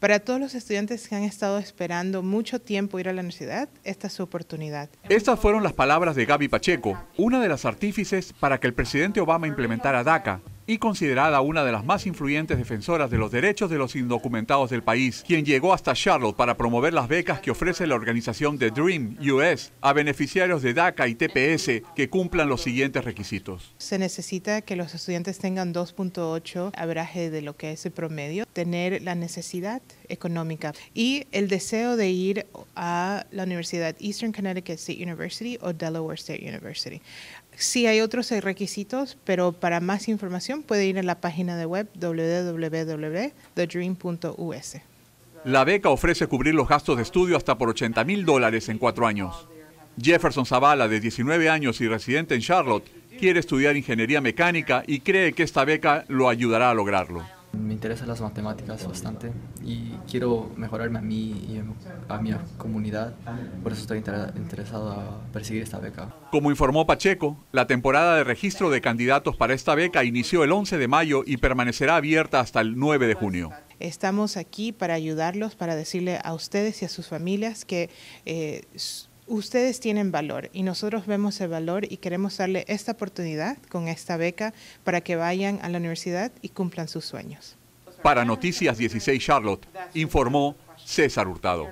Para todos los estudiantes que han estado esperando mucho tiempo ir a la universidad, esta es su oportunidad. Estas fueron las palabras de Gaby Pacheco, una de las artífices para que el presidente Obama implementara DACA, y considerada una de las más influyentes defensoras de los derechos de los indocumentados del país, quien llegó hasta Charlotte para promover las becas que ofrece la organización The Dream US a beneficiarios de DACA y TPS que cumplan los siguientes requisitos. Se necesita que los estudiantes tengan 2.8 abraje de lo que es el promedio, tener la necesidad económica y el deseo de ir a la universidad Eastern Connecticut State University o Delaware State University. Sí hay otros requisitos, pero para más información puede ir en la página de web www.thedream.us. La beca ofrece cubrir los gastos de estudio hasta por 80 mil dólares en cuatro años. Jefferson Zavala, de 19 años y residente en Charlotte, quiere estudiar ingeniería mecánica y cree que esta beca lo ayudará a lograrlo. Me interesan las matemáticas bastante y quiero mejorarme a mí y a mi comunidad, por eso estoy interesado a perseguir esta beca. Como informó Pacheco, la temporada de registro de candidatos para esta beca inició el 11 de mayo y permanecerá abierta hasta el 9 de junio. Estamos aquí para ayudarlos, para decirle a ustedes y a sus familias que... Eh, ustedes tienen valor y nosotros vemos el valor y queremos darle esta oportunidad con esta beca para que vayan a la universidad y cumplan sus sueños. Para Noticias 16 Charlotte, informó César Hurtado.